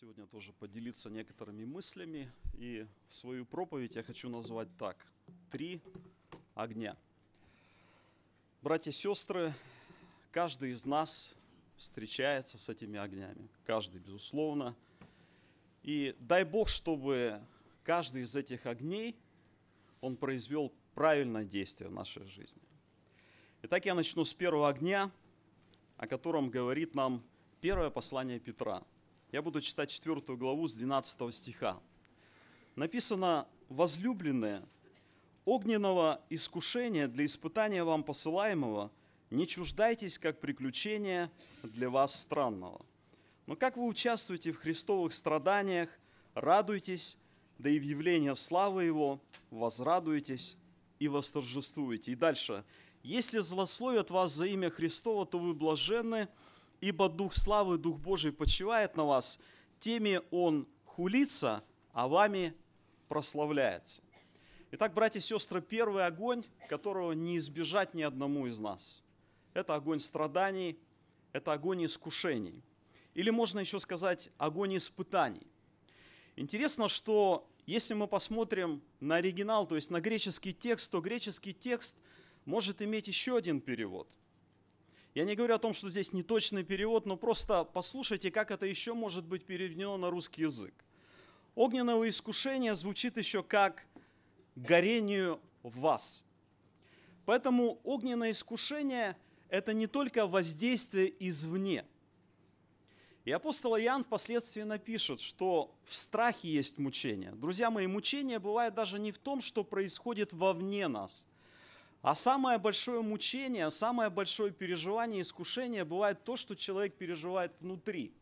сегодня тоже поделиться некоторыми мыслями. И свою проповедь я хочу назвать так. Три огня. Братья и сестры, каждый из нас встречается с этими огнями. Каждый, безусловно. И дай Бог, чтобы каждый из этих огней, он произвел правильное действие в нашей жизни. Итак, я начну с первого огня, о котором говорит нам первое послание Петра – я буду читать 4 главу с 12 стиха. Написано, возлюбленное, огненного искушения для испытания вам посылаемого не чуждайтесь, как приключение для вас странного. Но как вы участвуете в христовых страданиях, радуйтесь, да и в явление славы Его возрадуйтесь и восторжествуете. И дальше. Если злословят вас за имя Христова, то вы блаженны, ибо Дух славы, Дух Божий почивает на вас, теми Он хулится, а вами прославляется. Итак, братья и сестры, первый огонь, которого не избежать ни одному из нас. Это огонь страданий, это огонь искушений. Или можно еще сказать огонь испытаний. Интересно, что если мы посмотрим на оригинал, то есть на греческий текст, то греческий текст может иметь еще один перевод – я не говорю о том, что здесь неточный перевод, но просто послушайте, как это еще может быть переведено на русский язык. Огненного искушения звучит еще как горению в вас. Поэтому огненное искушение – это не только воздействие извне. И апостол Иоанн впоследствии напишет, что в страхе есть мучение. Друзья мои, мучение бывает даже не в том, что происходит вовне нас, а самое большое мучение, самое большое переживание, искушение бывает то, что человек переживает внутри.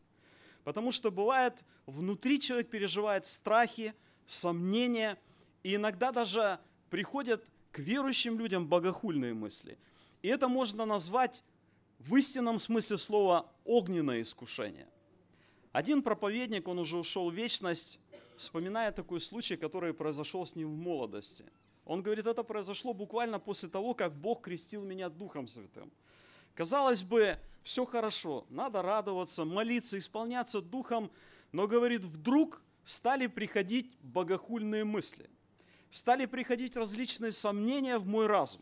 Потому что бывает, внутри человек переживает страхи, сомнения, и иногда даже приходят к верующим людям богохульные мысли. И это можно назвать в истинном смысле слова огненное искушение. Один проповедник, он уже ушел в вечность, вспоминая такой случай, который произошел с ним в молодости – он говорит, это произошло буквально после того, как Бог крестил меня Духом Святым. Казалось бы, все хорошо, надо радоваться, молиться, исполняться Духом, но, говорит, вдруг стали приходить богохульные мысли, стали приходить различные сомнения в мой разум.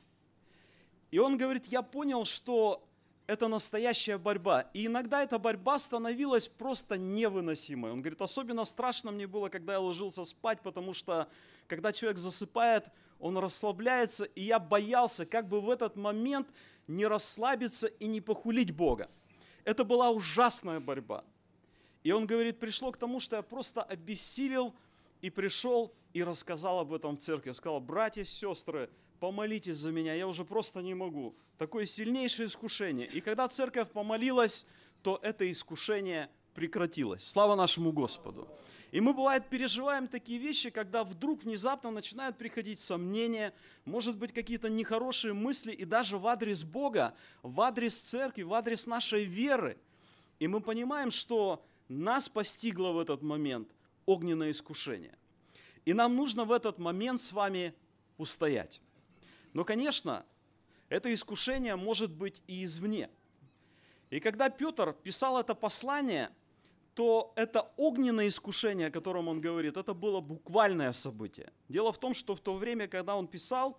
И он говорит, я понял, что это настоящая борьба. И иногда эта борьба становилась просто невыносимой. Он говорит, особенно страшно мне было, когда я ложился спать, потому что когда человек засыпает, он расслабляется, и я боялся, как бы в этот момент не расслабиться и не похулить Бога. Это была ужасная борьба. И он говорит, пришло к тому, что я просто обессилел и пришел и рассказал об этом в церкви. Я сказал, братья, сестры, помолитесь за меня, я уже просто не могу. Такое сильнейшее искушение. И когда церковь помолилась, то это искушение прекратилось. Слава нашему Господу! И мы, бывает, переживаем такие вещи, когда вдруг внезапно начинают приходить сомнения, может быть, какие-то нехорошие мысли, и даже в адрес Бога, в адрес церкви, в адрес нашей веры. И мы понимаем, что нас постигло в этот момент огненное искушение. И нам нужно в этот момент с вами устоять. Но, конечно, это искушение может быть и извне. И когда Петр писал это послание – то это огненное искушение, о котором он говорит, это было буквальное событие. Дело в том, что в то время, когда он писал,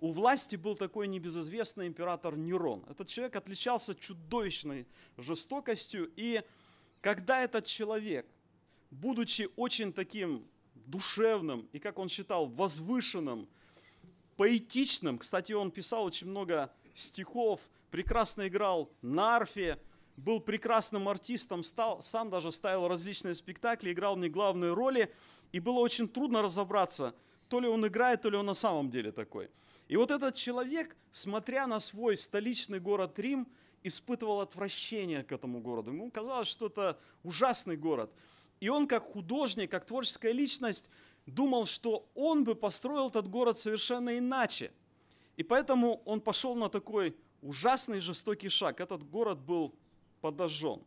у власти был такой небезызвестный император Нерон. Этот человек отличался чудовищной жестокостью, и когда этот человек, будучи очень таким душевным и, как он считал, возвышенным, поэтичным, кстати, он писал очень много стихов, прекрасно играл на арфе, был прекрасным артистом, стал, сам даже ставил различные спектакли, играл мне главные роли, и было очень трудно разобраться, то ли он играет, то ли он на самом деле такой. И вот этот человек, смотря на свой столичный город Рим, испытывал отвращение к этому городу. Ему казалось, что это ужасный город. И он как художник, как творческая личность думал, что он бы построил этот город совершенно иначе. И поэтому он пошел на такой ужасный жестокий шаг. Этот город был подожжен.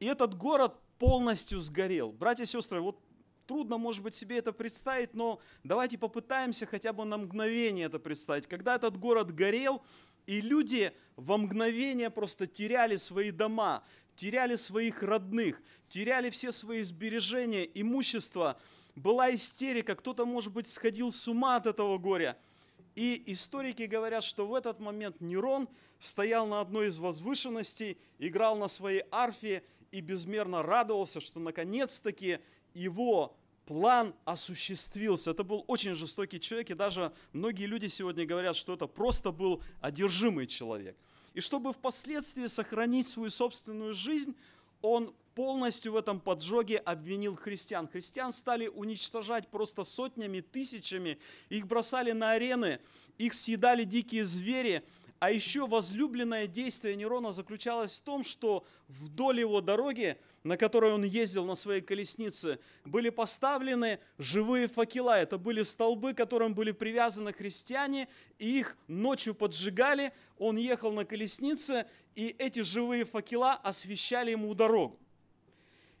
И этот город полностью сгорел. Братья и сестры, вот трудно, может быть, себе это представить, но давайте попытаемся хотя бы на мгновение это представить. Когда этот город горел, и люди во мгновение просто теряли свои дома, теряли своих родных, теряли все свои сбережения, имущество, была истерика, кто-то, может быть, сходил с ума от этого горя – и историки говорят, что в этот момент Нерон стоял на одной из возвышенностей, играл на своей арфе и безмерно радовался, что наконец-таки его план осуществился. Это был очень жестокий человек, и даже многие люди сегодня говорят, что это просто был одержимый человек. И чтобы впоследствии сохранить свою собственную жизнь, он полностью в этом поджоге обвинил христиан. Христиан стали уничтожать просто сотнями, тысячами, их бросали на арены, их съедали дикие звери. А еще возлюбленное действие Нерона заключалось в том, что вдоль его дороги, на которой он ездил на своей колеснице, были поставлены живые факела. Это были столбы, к которым были привязаны христиане, и их ночью поджигали. Он ехал на колеснице, и эти живые факела освещали ему дорогу.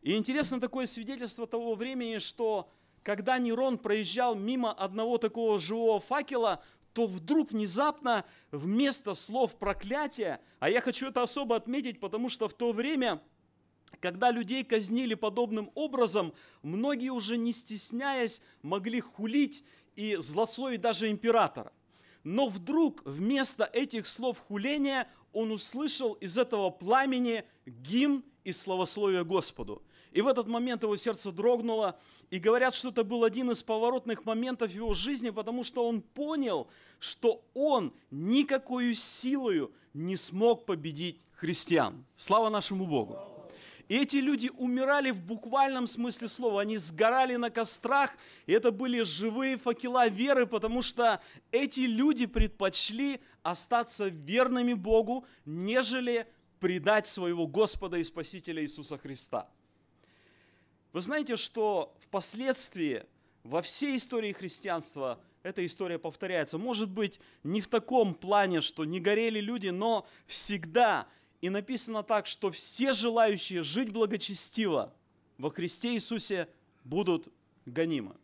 И интересно такое свидетельство того времени, что когда Нерон проезжал мимо одного такого живого факела, то вдруг внезапно вместо слов проклятия, а я хочу это особо отметить, потому что в то время когда людей казнили подобным образом, многие уже не стесняясь могли хулить и злословить даже императора. Но вдруг вместо этих слов хуления он услышал из этого пламени гимн и славословие Господу. И в этот момент его сердце дрогнуло. И говорят, что это был один из поворотных моментов его жизни, потому что он понял, что он никакой силою не смог победить христиан. Слава нашему Богу! И эти люди умирали в буквальном смысле слова. Они сгорали на кострах. И это были живые факела веры, потому что эти люди предпочли остаться верными Богу, нежели предать своего Господа и Спасителя Иисуса Христа. Вы знаете, что впоследствии во всей истории христианства эта история повторяется. Может быть, не в таком плане, что не горели люди, но всегда. И написано так, что все желающие жить благочестиво во Христе Иисусе будут гонимы.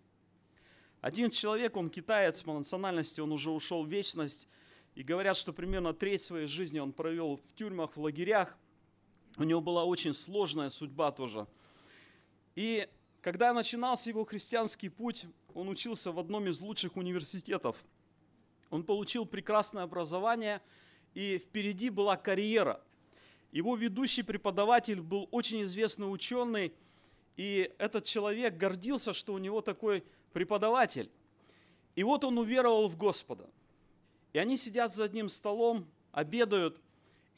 Один человек, он китаец по национальности, он уже ушел в вечность, и говорят, что примерно треть своей жизни он провел в тюрьмах, в лагерях. У него была очень сложная судьба тоже – и когда начинался его христианский путь, он учился в одном из лучших университетов. Он получил прекрасное образование, и впереди была карьера. Его ведущий преподаватель был очень известный ученый, и этот человек гордился, что у него такой преподаватель. И вот он уверовал в Господа. И они сидят за одним столом, обедают,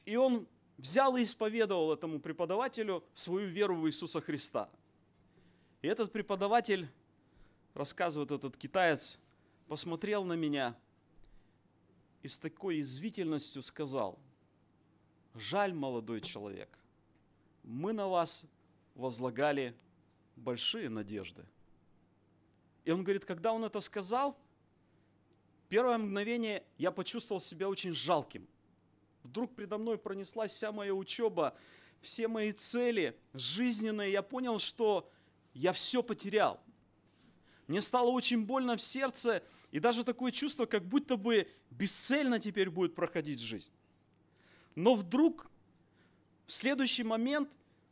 и он взял и исповедовал этому преподавателю свою веру в Иисуса Христа – и этот преподаватель, рассказывает этот китаец, посмотрел на меня и с такой извительностью сказал, жаль, молодой человек, мы на вас возлагали большие надежды. И он говорит, когда он это сказал, первое мгновение я почувствовал себя очень жалким. Вдруг предо мной пронеслась вся моя учеба, все мои цели жизненные. Я понял, что я все потерял. Мне стало очень больно в сердце, и даже такое чувство, как будто бы бесцельно теперь будет проходить жизнь. Но вдруг, в следующий момент,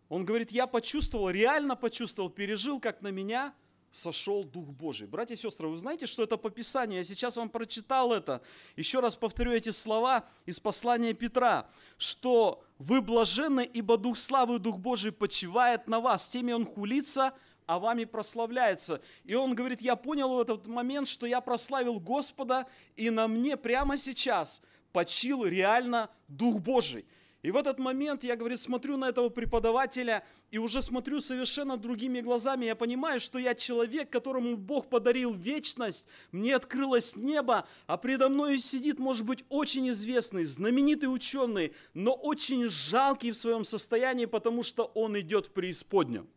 он говорит, я почувствовал, реально почувствовал, пережил, как на меня сошел Дух Божий. Братья и сестры, вы знаете, что это по Писанию? Я сейчас вам прочитал это. Еще раз повторю эти слова из послания Петра, что вы блаженны, ибо Дух славы и Дух Божий почивает на вас, теми он хулится, а вами прославляется. И он говорит, я понял в этот момент, что я прославил Господа, и на мне прямо сейчас почил реально Дух Божий. И в этот момент я, говорит, смотрю на этого преподавателя и уже смотрю совершенно другими глазами. Я понимаю, что я человек, которому Бог подарил вечность, мне открылось небо, а предо мной сидит, может быть, очень известный, знаменитый ученый, но очень жалкий в своем состоянии, потому что он идет в преисподнюю.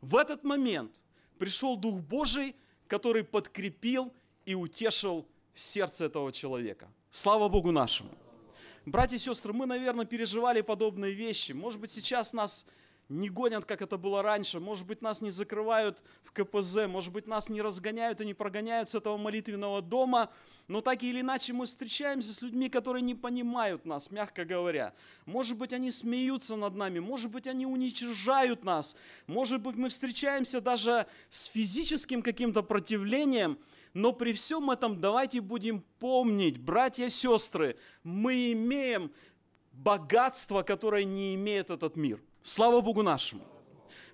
В этот момент пришел Дух Божий, который подкрепил и утешил сердце этого человека. Слава Богу нашему! Братья и сестры, мы, наверное, переживали подобные вещи. Может быть, сейчас нас не гонят, как это было раньше, может быть, нас не закрывают в КПЗ, может быть, нас не разгоняют и не прогоняют с этого молитвенного дома, но так или иначе мы встречаемся с людьми, которые не понимают нас, мягко говоря. Может быть, они смеются над нами, может быть, они уничижают нас, может быть, мы встречаемся даже с физическим каким-то противлением, но при всем этом давайте будем помнить, братья и сестры, мы имеем богатство, которое не имеет этот мир. Слава Богу нашему.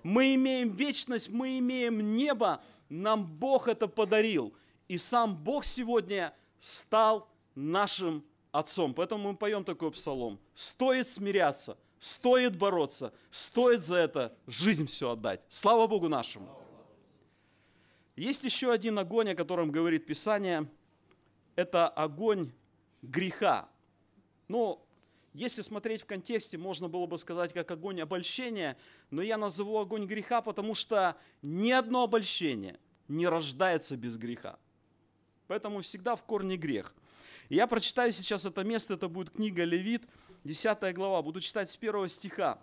Мы имеем вечность, мы имеем небо, нам Бог это подарил. И сам Бог сегодня стал нашим Отцом. Поэтому мы поем такой псалом. Стоит смиряться, стоит бороться, стоит за это жизнь все отдать. Слава Богу нашему. Есть еще один огонь, о котором говорит Писание. Это огонь греха. Ну, если смотреть в контексте, можно было бы сказать, как огонь обольщения, но я назову огонь греха, потому что ни одно обольщение не рождается без греха. Поэтому всегда в корне грех. я прочитаю сейчас это место, это будет книга Левит, 10 глава, буду читать с первого стиха.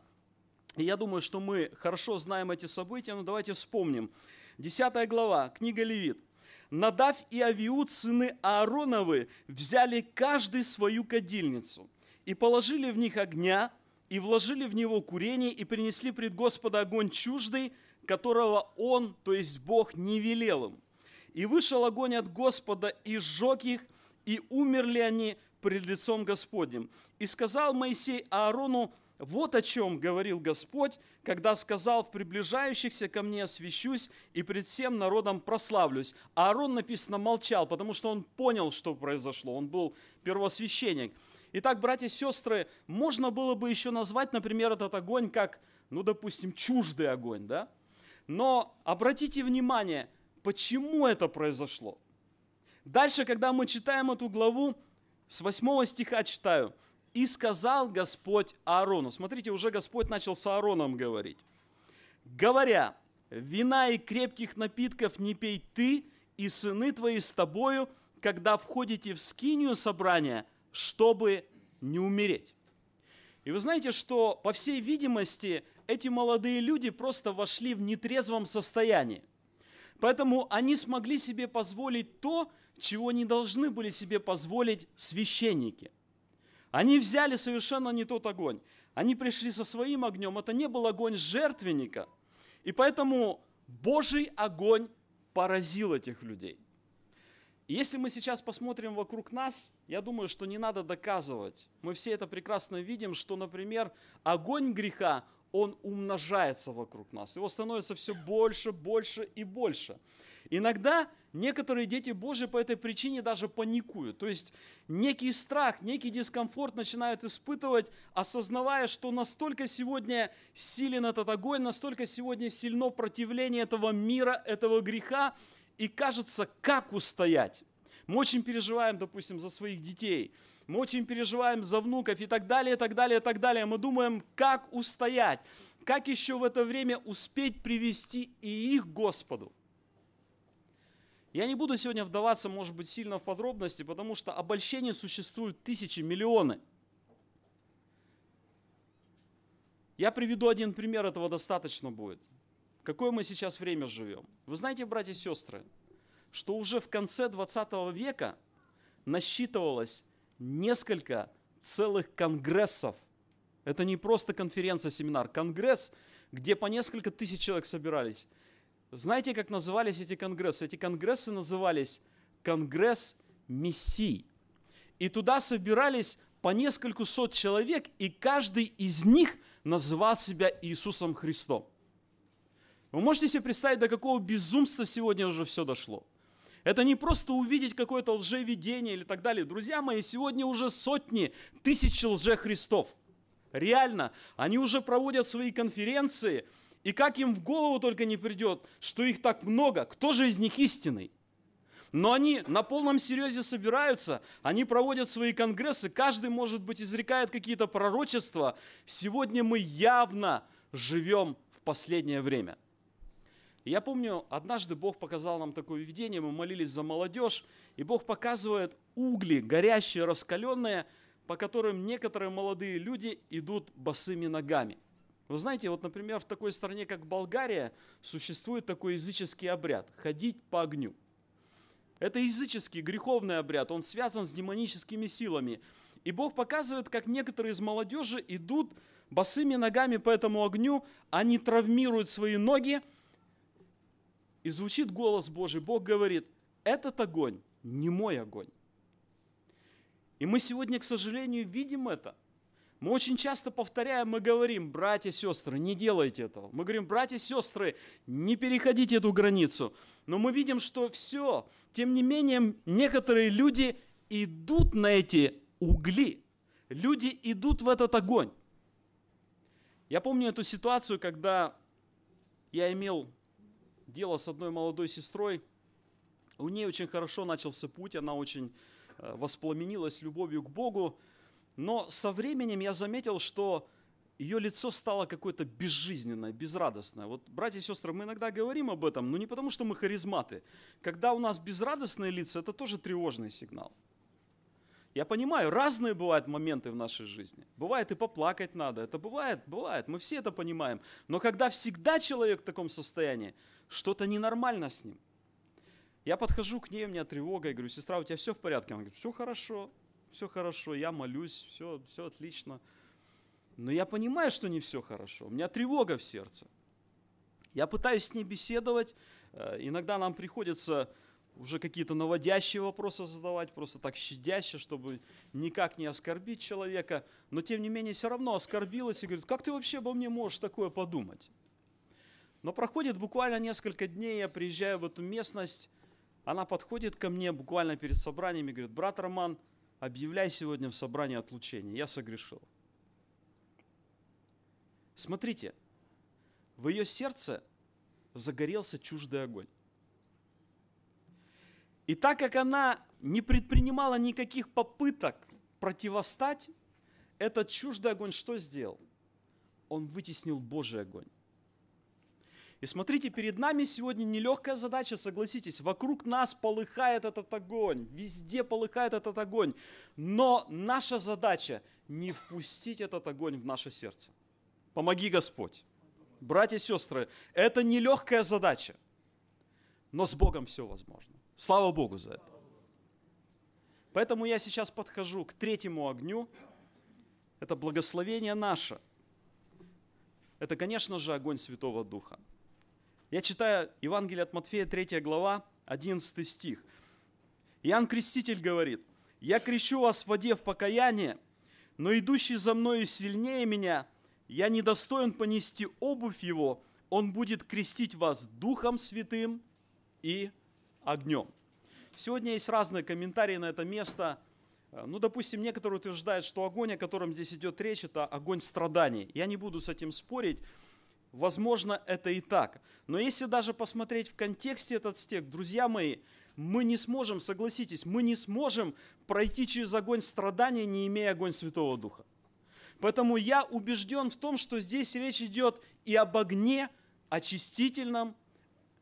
И я думаю, что мы хорошо знаем эти события, но давайте вспомним. 10 глава, книга Левит. «Надав и Авиуд, сыны Аароновы, взяли каждый свою кадильницу» и положили в них огня, и вложили в него курение, и принесли пред Господа огонь чуждый, которого он, то есть Бог, не велел им. И вышел огонь от Господа, и сжег их, и умерли они пред лицом Господним. И сказал Моисей Аарону, вот о чем говорил Господь, когда сказал, в приближающихся ко мне освящусь и пред всем народом прославлюсь. Аарон, написано, молчал, потому что он понял, что произошло. Он был первосвященник. Итак, братья и сестры, можно было бы еще назвать, например, этот огонь как, ну, допустим, чуждый огонь, да? Но обратите внимание, почему это произошло. Дальше, когда мы читаем эту главу, с 8 стиха читаю. «И сказал Господь Аарону». Смотрите, уже Господь начал с Аароном говорить. «Говоря, вина и крепких напитков не пей ты, и сыны твои с тобою, когда входите в скинию собрания, чтобы не умереть. И вы знаете, что, по всей видимости, эти молодые люди просто вошли в нетрезвом состоянии. Поэтому они смогли себе позволить то, чего не должны были себе позволить священники. Они взяли совершенно не тот огонь. Они пришли со своим огнем. Это не был огонь жертвенника. И поэтому Божий огонь поразил этих людей – если мы сейчас посмотрим вокруг нас, я думаю, что не надо доказывать. Мы все это прекрасно видим, что, например, огонь греха, он умножается вокруг нас. Его становится все больше, больше и больше. Иногда некоторые дети Божьи по этой причине даже паникуют. То есть некий страх, некий дискомфорт начинают испытывать, осознавая, что настолько сегодня силен этот огонь, настолько сегодня сильно противление этого мира, этого греха, и кажется, как устоять? Мы очень переживаем, допустим, за своих детей, мы очень переживаем за внуков и так далее, и так далее, и так далее. Мы думаем, как устоять, как еще в это время успеть привести и их к Господу. Я не буду сегодня вдаваться, может быть, сильно в подробности, потому что обольщений существует тысячи, миллионы. Я приведу один пример, этого достаточно будет какое мы сейчас время живем. Вы знаете, братья и сестры, что уже в конце 20 века насчитывалось несколько целых конгрессов. Это не просто конференция, семинар, конгресс, где по несколько тысяч человек собирались. Знаете, как назывались эти конгрессы? Эти конгрессы назывались Конгресс Мессий. И туда собирались по несколько сот человек, и каждый из них называл себя Иисусом Христом. Вы можете себе представить, до какого безумства сегодня уже все дошло? Это не просто увидеть какое-то лжевидение или так далее. Друзья мои, сегодня уже сотни, тысяч лжехристов. Реально, они уже проводят свои конференции, и как им в голову только не придет, что их так много, кто же из них истинный? Но они на полном серьезе собираются, они проводят свои конгрессы, каждый, может быть, изрекает какие-то пророчества. Сегодня мы явно живем в последнее время я помню, однажды Бог показал нам такое видение, мы молились за молодежь, и Бог показывает угли, горящие, раскаленные, по которым некоторые молодые люди идут босыми ногами. Вы знаете, вот, например, в такой стране, как Болгария, существует такой языческий обряд – ходить по огню. Это языческий, греховный обряд, он связан с демоническими силами. И Бог показывает, как некоторые из молодежи идут босыми ногами по этому огню, они травмируют свои ноги – и звучит голос Божий, Бог говорит, этот огонь не мой огонь. И мы сегодня, к сожалению, видим это. Мы очень часто повторяем, мы говорим, братья, сестры, не делайте этого. Мы говорим, братья, сестры, не переходите эту границу. Но мы видим, что все, тем не менее, некоторые люди идут на эти угли. Люди идут в этот огонь. Я помню эту ситуацию, когда я имел дело с одной молодой сестрой. У нее очень хорошо начался путь, она очень э, воспламенилась любовью к Богу. Но со временем я заметил, что ее лицо стало какое-то безжизненное, безрадостное. Вот, братья и сестры, мы иногда говорим об этом, но не потому, что мы харизматы. Когда у нас безрадостные лица, это тоже тревожный сигнал. Я понимаю, разные бывают моменты в нашей жизни. Бывает и поплакать надо, это бывает, бывает, мы все это понимаем. Но когда всегда человек в таком состоянии, что-то ненормально с ним. Я подхожу к ней, у меня тревога, я говорю, сестра, у тебя все в порядке? Она говорит, все хорошо, все хорошо, я молюсь, все, все отлично. Но я понимаю, что не все хорошо, у меня тревога в сердце. Я пытаюсь с ней беседовать, э, иногда нам приходится уже какие-то наводящие вопросы задавать, просто так щадяще, чтобы никак не оскорбить человека, но тем не менее все равно оскорбилась и говорит, как ты вообще обо мне можешь такое подумать? Но проходит буквально несколько дней, я приезжаю в эту местность, она подходит ко мне буквально перед собранием и говорит, брат Роман, объявляй сегодня в собрании отлучение, я согрешил. Смотрите, в ее сердце загорелся чуждый огонь. И так как она не предпринимала никаких попыток противостать, этот чуждый огонь что сделал? Он вытеснил Божий огонь. И смотрите, перед нами сегодня нелегкая задача, согласитесь. Вокруг нас полыхает этот огонь, везде полыхает этот огонь. Но наша задача не впустить этот огонь в наше сердце. Помоги Господь. Братья и сестры, это нелегкая задача, но с Богом все возможно. Слава Богу за это. Поэтому я сейчас подхожу к третьему огню. Это благословение наше. Это, конечно же, огонь Святого Духа. Я читаю Евангелие от Матфея, 3 глава, 11 стих. Иоанн Креститель говорит, «Я крещу вас в воде в покаяние, но идущий за мною сильнее меня, я недостоин понести обувь его, он будет крестить вас Духом Святым и огнем». Сегодня есть разные комментарии на это место. Ну, допустим, некоторые утверждают, что огонь, о котором здесь идет речь, это огонь страданий. Я не буду с этим спорить, Возможно, это и так. Но если даже посмотреть в контексте этот стих, друзья мои, мы не сможем, согласитесь, мы не сможем пройти через огонь страдания, не имея огонь Святого Духа. Поэтому я убежден в том, что здесь речь идет и об огне очистительном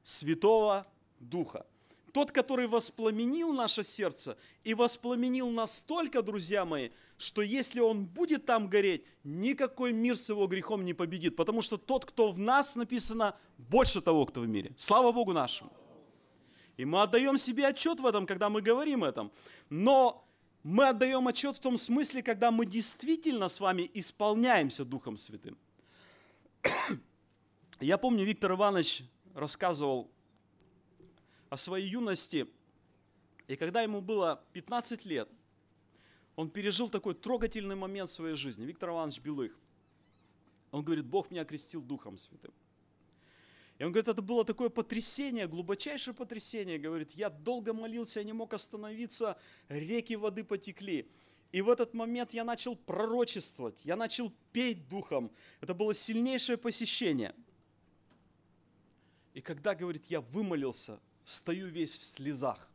Святого Духа. Тот, который воспламенил наше сердце и воспламенил настолько, друзья мои, что если он будет там гореть, никакой мир с его грехом не победит, потому что тот, кто в нас, написано, больше того, кто в мире. Слава Богу нашему! И мы отдаем себе отчет в этом, когда мы говорим этом. Но мы отдаем отчет в том смысле, когда мы действительно с вами исполняемся Духом Святым. Я помню, Виктор Иванович рассказывал о своей юности. И когда ему было 15 лет, он пережил такой трогательный момент в своей жизни. Виктор Иванович Белых. Он говорит, Бог меня крестил Духом Святым. И он говорит, это было такое потрясение, глубочайшее потрясение. Говорит, я долго молился, я не мог остановиться, реки воды потекли. И в этот момент я начал пророчествовать, я начал петь духом. Это было сильнейшее посещение. И когда, говорит, я вымолился, стою весь в слезах.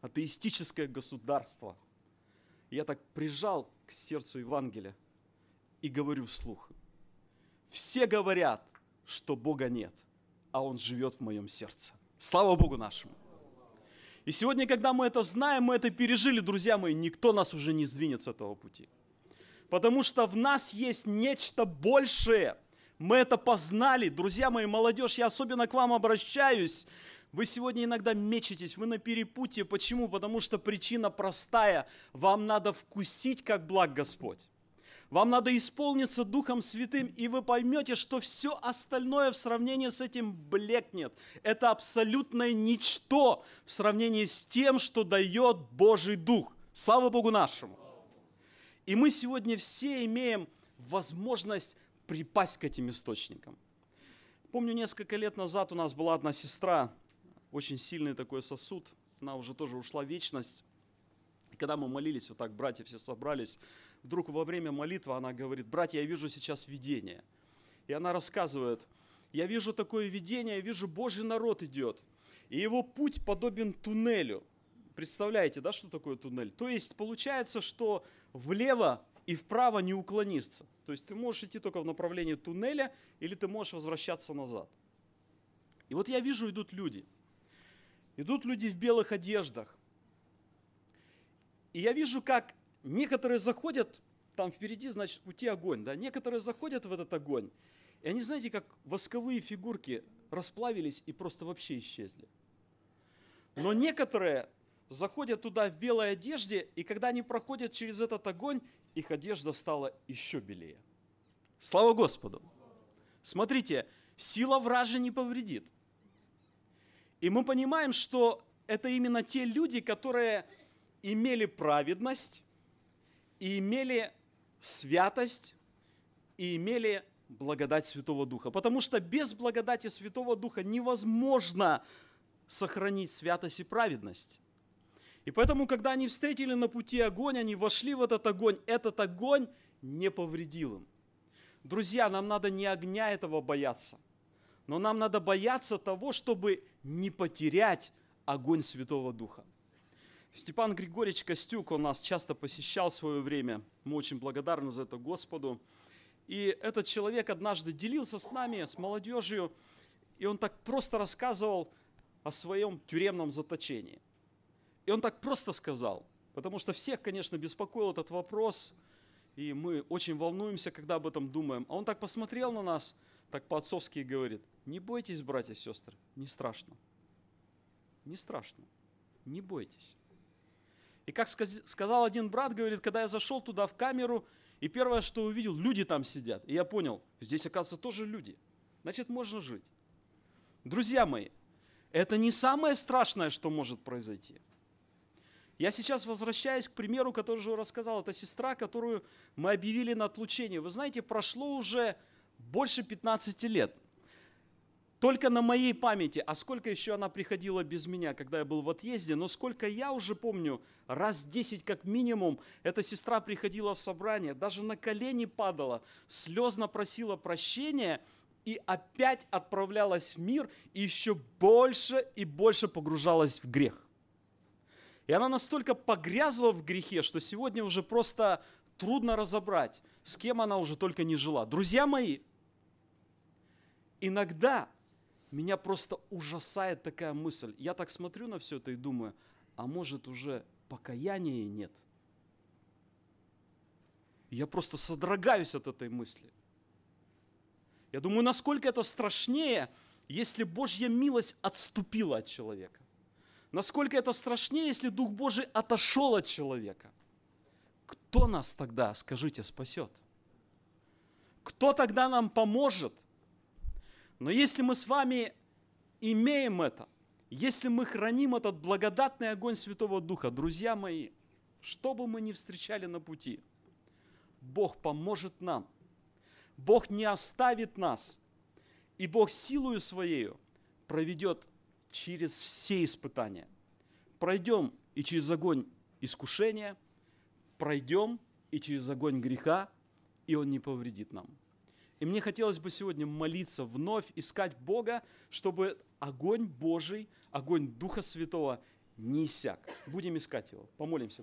Атеистическое государство. Я так прижал к сердцу Евангелия и говорю вслух. Все говорят, что Бога нет, а Он живет в моем сердце. Слава Богу нашему! И сегодня, когда мы это знаем, мы это пережили, друзья мои, никто нас уже не сдвинет с этого пути. Потому что в нас есть нечто большее. Мы это познали. Друзья мои, молодежь, я особенно к вам обращаюсь. Вы сегодня иногда мечетесь, вы на перепутье. Почему? Потому что причина простая. Вам надо вкусить, как благ Господь. Вам надо исполниться Духом Святым, и вы поймете, что все остальное в сравнении с этим блекнет. Это абсолютное ничто в сравнении с тем, что дает Божий Дух. Слава Богу нашему! И мы сегодня все имеем возможность припасть к этим источникам. Помню, несколько лет назад у нас была одна сестра, очень сильный такой сосуд, она уже тоже ушла в вечность. И когда мы молились, вот так братья все собрались, вдруг во время молитвы она говорит, братья, я вижу сейчас видение. И она рассказывает, я вижу такое видение, я вижу Божий народ идет, и его путь подобен туннелю. Представляете, да, что такое туннель? То есть получается, что влево и вправо не уклонишься. То есть ты можешь идти только в направлении туннеля или ты можешь возвращаться назад. И вот я вижу, идут люди – Идут люди в белых одеждах. И я вижу, как некоторые заходят, там впереди, значит, пути огонь, да, некоторые заходят в этот огонь, и они, знаете, как восковые фигурки расплавились и просто вообще исчезли. Но некоторые заходят туда в белой одежде, и когда они проходят через этот огонь, их одежда стала еще белее. Слава Господу! Смотрите, сила вражи не повредит – и мы понимаем, что это именно те люди, которые имели праведность, и имели святость, и имели благодать Святого Духа. Потому что без благодати Святого Духа невозможно сохранить святость и праведность. И поэтому, когда они встретили на пути огонь, они вошли в этот огонь, этот огонь не повредил им. Друзья, нам надо не огня этого бояться – но нам надо бояться того, чтобы не потерять огонь Святого Духа. Степан Григорьевич Костюк, он нас часто посещал в свое время. Мы очень благодарны за это Господу. И этот человек однажды делился с нами, с молодежью, и он так просто рассказывал о своем тюремном заточении. И он так просто сказал, потому что всех, конечно, беспокоил этот вопрос, и мы очень волнуемся, когда об этом думаем. А он так посмотрел на нас – так по-отцовски говорит, не бойтесь, братья и сестры, не страшно. Не страшно. Не бойтесь. И как сказал один брат, говорит, когда я зашел туда в камеру, и первое, что увидел, люди там сидят. И я понял, здесь, оказывается, тоже люди. Значит, можно жить. Друзья мои, это не самое страшное, что может произойти. Я сейчас возвращаюсь к примеру, который же рассказал. Это сестра, которую мы объявили на отлучение. Вы знаете, прошло уже больше 15 лет. Только на моей памяти, а сколько еще она приходила без меня, когда я был в отъезде, но сколько я уже помню, раз 10 как минимум, эта сестра приходила в собрание, даже на колени падала, слезно просила прощения и опять отправлялась в мир и еще больше и больше погружалась в грех. И она настолько погрязла в грехе, что сегодня уже просто трудно разобрать, с кем она уже только не жила. Друзья мои, иногда меня просто ужасает такая мысль. Я так смотрю на все это и думаю, а может уже покаяния нет? Я просто содрогаюсь от этой мысли. Я думаю, насколько это страшнее, если Божья милость отступила от человека. Насколько это страшнее, если Дух Божий отошел от человека. Кто нас тогда, скажите, спасет? Кто тогда нам поможет – но если мы с вами имеем это, если мы храним этот благодатный огонь Святого Духа, друзья мои, что бы мы ни встречали на пути, Бог поможет нам. Бог не оставит нас. И Бог силою своею проведет через все испытания. Пройдем и через огонь искушения, пройдем и через огонь греха, и Он не повредит нам. И мне хотелось бы сегодня молиться вновь, искать Бога, чтобы огонь Божий, огонь Духа Святого не иссяк. Будем искать его. Помолимся,